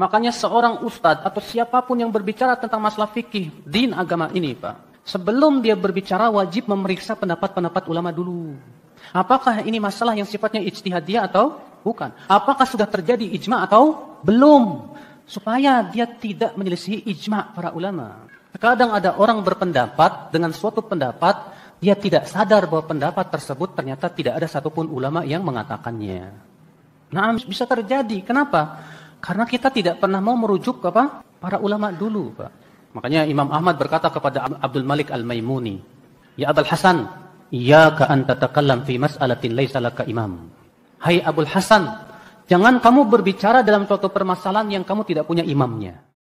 Makanya seorang ustadz atau siapapun yang berbicara tentang masalah fikih, din agama ini Pak. Sebelum dia berbicara wajib memeriksa pendapat-pendapat ulama dulu. Apakah ini masalah yang sifatnya ijtihadiyah atau bukan? Apakah sudah terjadi ijma atau belum? Supaya dia tidak menyelisih ijma para ulama. Kadang ada orang berpendapat dengan suatu pendapat, dia tidak sadar bahwa pendapat tersebut ternyata tidak ada satupun ulama yang mengatakannya. Nah, bisa terjadi. Kenapa? Karena kita tidak pernah mau merujuk ke apa? Para ulama dulu, Pak. Makanya Imam Ahmad berkata kepada Abdul Malik Al-Maimuni, "Ya Abul Hasan, ka anta takallam fi mas'alatin laisa laka imam." Hai Abul Hasan, jangan kamu berbicara dalam suatu permasalahan yang kamu tidak punya imamnya.